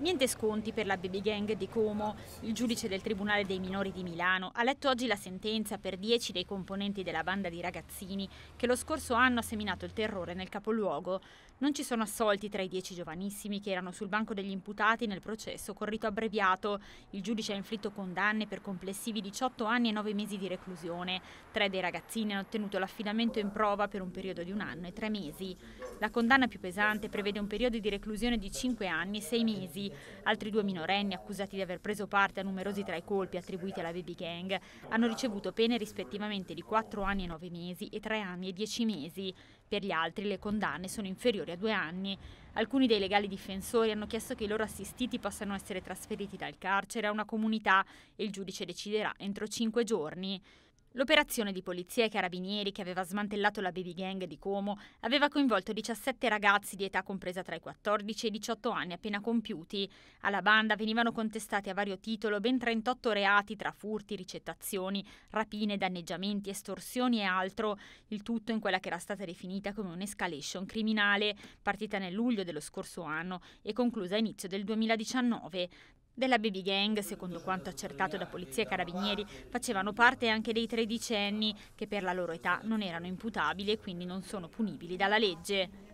Niente sconti per la baby gang di Como. Il giudice del Tribunale dei Minori di Milano ha letto oggi la sentenza per dieci dei componenti della banda di ragazzini che lo scorso anno ha seminato il terrore nel capoluogo. Non ci sono assolti tra i dieci giovanissimi che erano sul banco degli imputati nel processo con rito abbreviato. Il giudice ha inflitto condanne per complessivi 18 anni e 9 mesi di reclusione. Tre dei ragazzini hanno ottenuto l'affidamento in prova per un periodo di un anno e tre mesi. La condanna più pesante prevede un periodo di reclusione di 5 anni e 6 mesi Altri due minorenni, accusati di aver preso parte a numerosi tra i colpi attribuiti alla baby gang, hanno ricevuto pene rispettivamente di 4 anni e 9 mesi e 3 anni e 10 mesi. Per gli altri le condanne sono inferiori a due anni. Alcuni dei legali difensori hanno chiesto che i loro assistiti possano essere trasferiti dal carcere a una comunità e il giudice deciderà entro cinque giorni. L'operazione di polizia e carabinieri che aveva smantellato la baby gang di Como aveva coinvolto 17 ragazzi di età compresa tra i 14 e i 18 anni appena compiuti. Alla banda venivano contestati a vario titolo ben 38 reati tra furti, ricettazioni, rapine, danneggiamenti, estorsioni e altro, il tutto in quella che era stata definita come un'escalation criminale, partita nel luglio dello scorso anno e conclusa a inizio del 2019. Della baby gang, secondo quanto accertato da polizia e carabinieri, facevano parte anche dei tredicenni che per la loro età non erano imputabili e quindi non sono punibili dalla legge.